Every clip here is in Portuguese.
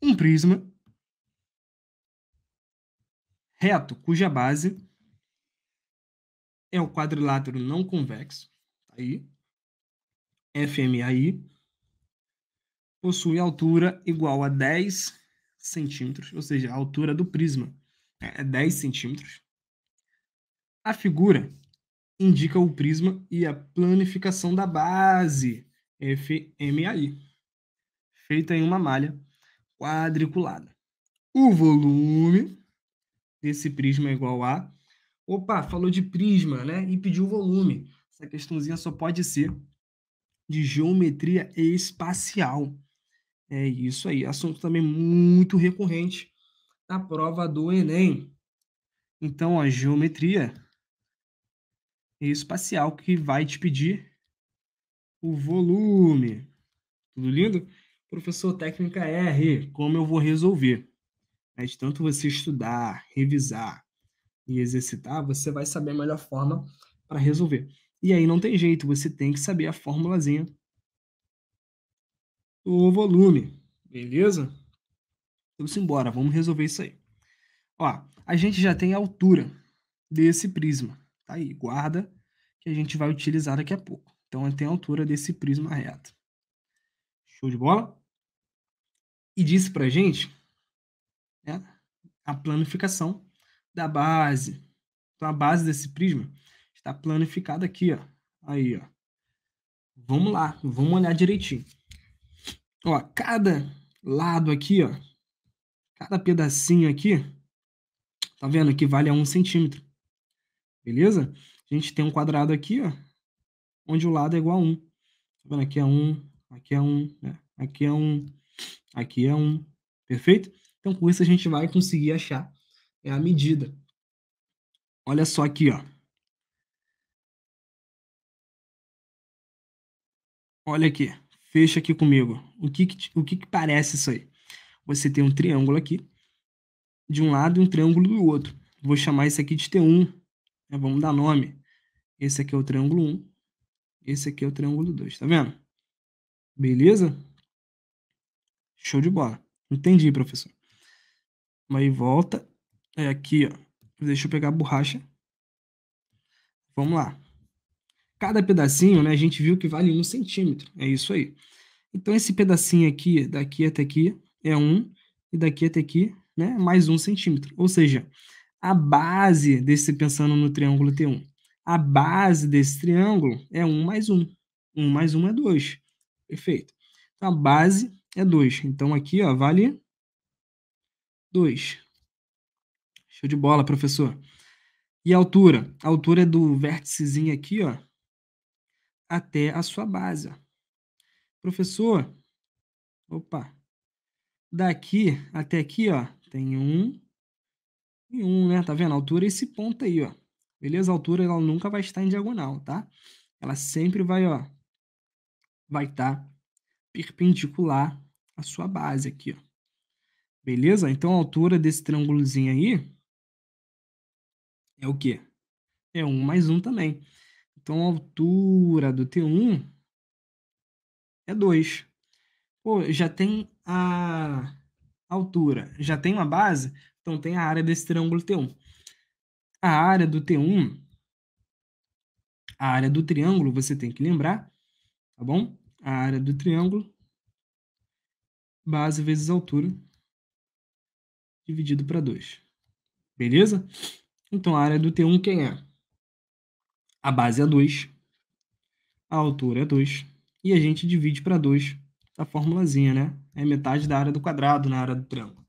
um prisma reto cuja base é o quadrilátero não convexo, tá aí, FMAI, possui altura igual a 10 centímetros, ou seja, a altura do prisma né, é 10 centímetros. A figura indica o prisma e a planificação da base FMAI, feita em uma malha quadriculada. O volume desse prisma é igual a. Opa, falou de prisma, né? E pediu volume. Essa questãozinha só pode ser de geometria espacial. É isso aí. Assunto também muito recorrente na prova do Enem. Então, a geometria espacial que vai te pedir o volume. Tudo lindo? Professor, técnica é R, como eu vou resolver? Mas tanto você estudar, revisar e exercitar, você vai saber a melhor forma para resolver. E aí não tem jeito, você tem que saber a formulazinha do volume, beleza? Vamos então, embora, vamos resolver isso aí. Ó, a gente já tem a altura desse prisma, tá aí, guarda que a gente vai utilizar daqui a pouco. Então, tem a altura desse prisma reto. Show de bola? e disse para gente né, a planificação da base. Então, a base desse prisma está planificada aqui, ó. Aí, ó. Vamos lá, vamos olhar direitinho. Ó, cada lado aqui, ó, cada pedacinho aqui, tá vendo? Que vale a um centímetro. Beleza? A gente tem um quadrado aqui, ó, onde o lado é igual a 1. Tá vendo? Aqui é 1, aqui é 1, né? aqui é 1, aqui é um, perfeito? Então, com isso, a gente vai conseguir achar é, a medida. Olha só aqui, ó. Olha aqui, fecha aqui comigo. O que, que o que, que parece isso aí? Você tem um triângulo aqui, de um lado e um triângulo do outro. Vou chamar esse aqui de T1, né? vamos dar nome. Esse aqui é o triângulo 1, esse aqui é o triângulo 2, tá vendo? Beleza? Show de bola. Entendi, professor. Aí volta. é aqui, ó. Deixa eu pegar a borracha. Vamos lá. Cada pedacinho, né? A gente viu que vale um centímetro. É isso aí. Então, esse pedacinho aqui, daqui até aqui, é um. E daqui até aqui, né? Mais um centímetro. Ou seja, a base desse, pensando no triângulo T1, a base desse triângulo é 1 mais 1. 1 mais 1 é 2. Perfeito. Então, a base é 2. Então aqui ó, vale 2. Show de bola, professor. E a altura? A altura é do vérticezinho aqui, ó, até a sua base. Ó. Professor, opa, daqui até aqui, ó, tem um e um, né? Tá vendo? A altura é esse ponto aí, ó. Beleza? A altura ela nunca vai estar em diagonal, tá? Ela sempre vai, ó, vai estar tá perpendicular a sua base aqui, ó. Beleza? Então a altura desse triângulozinho aí é o quê? É 1 mais 1 também. Então a altura do T1 é 2. Pô, já tem a altura, já tem uma base, então tem a área desse triângulo T1. A área do T1, a área do triângulo, você tem que lembrar, tá bom? A área do triângulo base vezes altura, dividido para 2. Beleza? Então, a área do T1 quem é? A base é 2, a altura é 2, e a gente divide para 2 da formulazinha, né? É metade da área do quadrado na área do triângulo.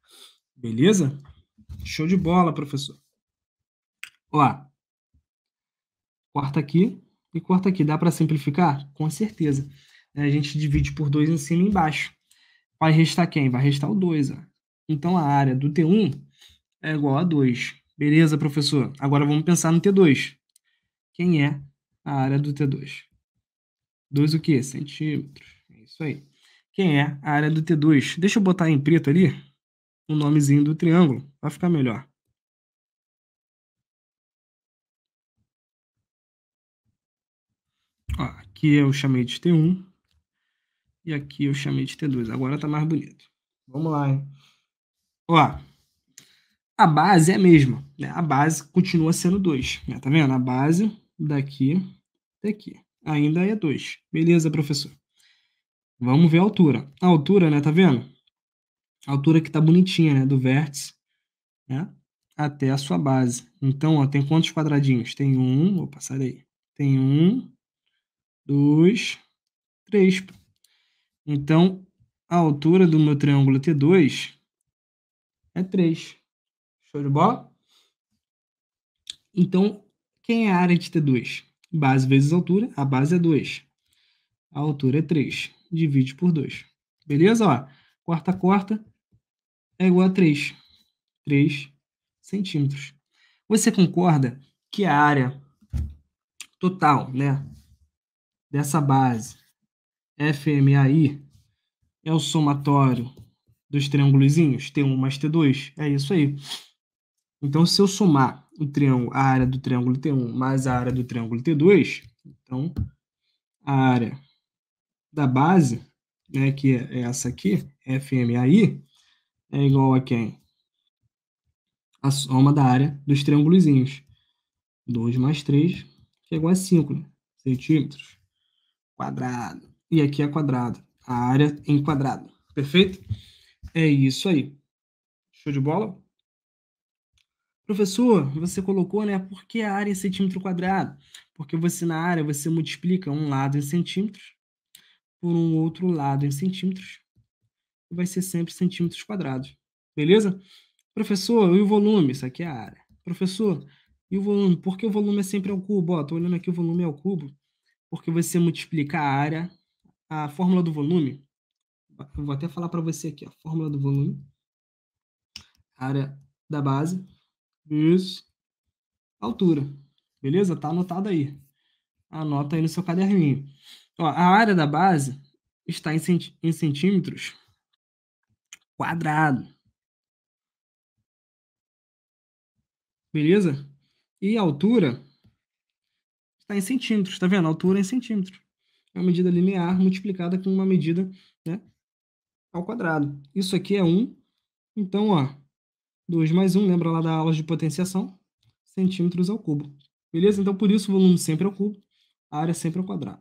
Beleza? Show de bola, professor. Ó, corta aqui e corta aqui. Dá para simplificar? Com certeza. A gente divide por 2 em cima e embaixo. Vai restar quem? Vai restar o 2. Então a área do T1 é igual a 2. Beleza, professor? Agora vamos pensar no T2. Quem é a área do T2? 2 o quê? Centímetros. É isso aí. Quem é a área do T2? Deixa eu botar em preto ali o nomezinho do triângulo. Vai ficar melhor. Ó, aqui eu chamei de T1. E aqui eu chamei de T2. Agora está mais bonito. Vamos lá, hein? Ó, a base é a mesma. Né? A base continua sendo 2. Né? Tá vendo? A base daqui até aqui. Ainda é 2. Beleza, professor? Vamos ver a altura. A altura, né? Tá vendo? A altura que tá bonitinha, né? Do vértice, né? Até a sua base. Então, ó, tem quantos quadradinhos? Tem um, vou passar aí. Tem um, dois, três. Então, a altura do meu triângulo T2 é 3. Show de bola? Então, quem é a área de T2? Base vezes altura, a base é 2. A altura é 3. Divide por 2. Beleza? Ó, quarta corta é igual a 3. 3 centímetros. Você concorda que a área total né, dessa base FMAI é o somatório dos triângulozinhos, T1 mais T2, é isso aí. Então, se eu somar o triângulo, a área do triângulo T1 mais a área do triângulo T2, então a área da base, né, que é essa aqui, FMAI, é igual a quem? A soma da área dos triângulozinhos. 2 mais 3, que é igual a 5 centímetros quadrado e aqui é quadrado. A área em quadrado. Perfeito? É isso aí. Show de bola? Professor, você colocou, né? Por que a área em centímetro quadrado? Porque você na área você multiplica um lado em centímetros por um outro lado em centímetros. vai ser sempre centímetros quadrados. Beleza? Professor, e o volume? Isso aqui é a área. Professor, e o volume? Por que o volume é sempre ao cubo? Estou olhando aqui o volume é ao cubo. Porque você multiplica a área a fórmula do volume. Eu vou até falar para você aqui, a fórmula do volume. área da base vezes altura. Beleza? Tá anotado aí. Anota aí no seu caderninho. Ó, a área da base está em, centí em centímetros quadrado. Beleza? E a altura está em centímetros, tá vendo? A altura é em centímetros é uma medida linear multiplicada com uma medida né, ao quadrado. Isso aqui é 1. Então, ó, 2 mais 1, lembra lá da aula de potenciação? Centímetros ao cubo. Beleza? Então, por isso, o volume sempre ao é cubo, a área sempre ao é quadrado.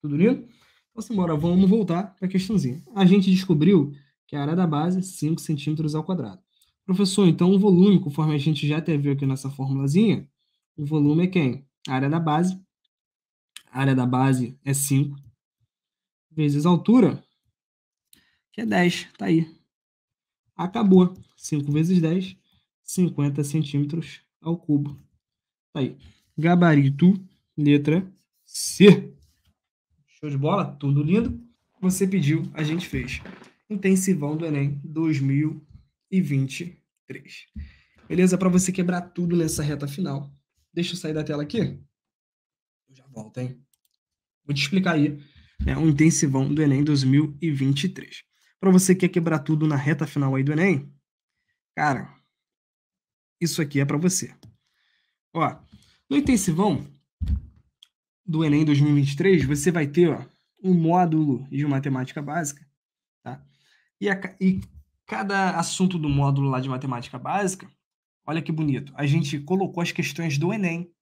Tudo lindo? Então, simbora, vamos voltar para a questãozinha. A gente descobriu que a área da base é 5 centímetros ao quadrado. Professor, então o volume, conforme a gente já até viu aqui nessa formulazinha, o volume é quem? A área da base área da base é 5, vezes altura, que é 10, tá aí. Acabou. 5 vezes 10, 50 centímetros ao cubo. Tá aí. Gabarito, letra C. Show de bola, tudo lindo. Você pediu, a gente fez. Intensivão do Enem 2023. Beleza? Para você quebrar tudo nessa reta final. Deixa eu sair da tela aqui volta, então, hein? Vou te explicar aí É o intensivão do Enem 2023. Para você que quer quebrar tudo na reta final aí do Enem, cara, isso aqui é para você. Ó, no intensivão do Enem 2023, você vai ter ó, um módulo de matemática básica, tá? E, a, e cada assunto do módulo lá de matemática básica, olha que bonito, a gente colocou as questões do Enem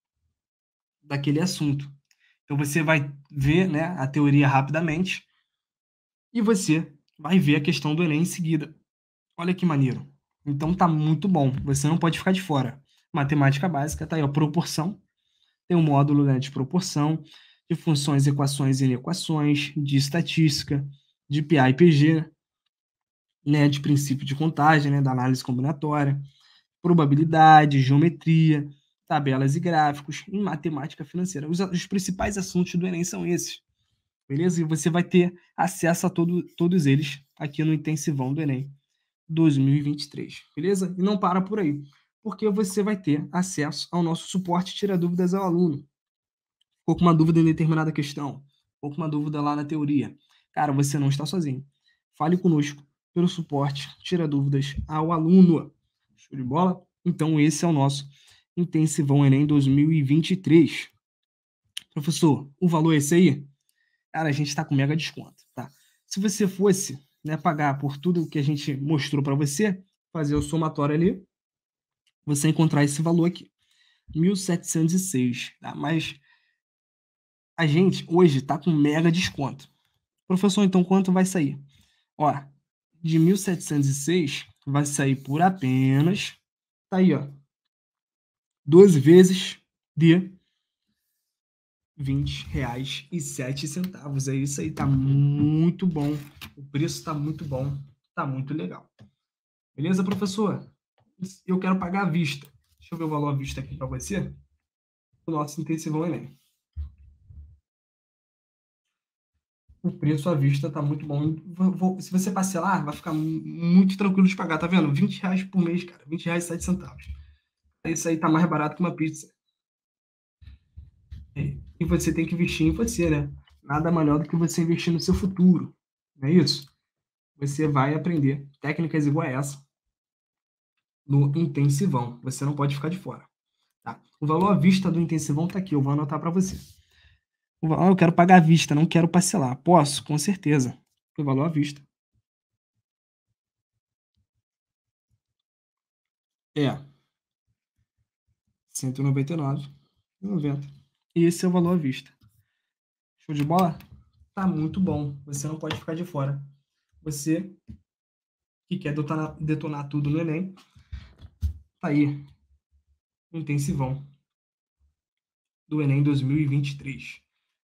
daquele assunto. Então você vai ver né, a teoria rapidamente e você vai ver a questão do Enem em seguida. Olha que maneiro. Então tá muito bom. Você não pode ficar de fora. Matemática básica, tá aí, ó, proporção. Tem um módulo né, de proporção, de funções, equações e inequações, de estatística, de PA e PG, né, de princípio de contagem, né, da análise combinatória, probabilidade, geometria, tabelas e gráficos, em matemática financeira. Os, os principais assuntos do Enem são esses. Beleza? E você vai ter acesso a todo, todos eles aqui no Intensivão do Enem 2023. Beleza? E não para por aí, porque você vai ter acesso ao nosso suporte Tira Dúvidas ao Aluno. Ficou com uma dúvida em determinada questão, ficou com uma dúvida lá na teoria. Cara, você não está sozinho. Fale conosco pelo suporte Tira Dúvidas ao Aluno. Show de bola? Então, esse é o nosso Intensivão Enem 2023. Professor, o valor é esse aí? Cara, a gente está com mega desconto, tá? Se você fosse né, pagar por tudo que a gente mostrou para você, fazer o somatório ali, você encontrar esse valor aqui, 1.706, tá? Mas a gente hoje está com mega desconto. Professor, então quanto vai sair? Ó, de 1.706 vai sair por apenas, tá aí, ó, 12 vezes de 20 reais e 7 centavos. É isso aí, tá muito bom. O preço tá muito bom, tá muito legal. Beleza, professor? Eu quero pagar à vista. Deixa eu ver o valor à vista aqui para você. O nosso intensivão Enem. O preço à vista tá muito bom. se você parcelar, vai ficar muito tranquilo de pagar, tá vendo? 20 reais por mês, cara. 20 reais e 7 centavos isso aí tá mais barato que uma pizza. É, e você tem que investir em você, né? Nada melhor do que você investir no seu futuro. Não é isso? Você vai aprender técnicas igual a essa no intensivão. Você não pode ficar de fora. Tá? O valor à vista do intensivão tá aqui. Eu vou anotar para você. O valor, ah, eu quero pagar à vista, não quero parcelar. Posso? Com certeza. O valor à vista. É 199,90. E esse é o valor à vista. Show de bola? Tá muito bom. Você não pode ficar de fora. Você que quer detonar, detonar tudo no Enem, tá aí. Intensivão do Enem 2023.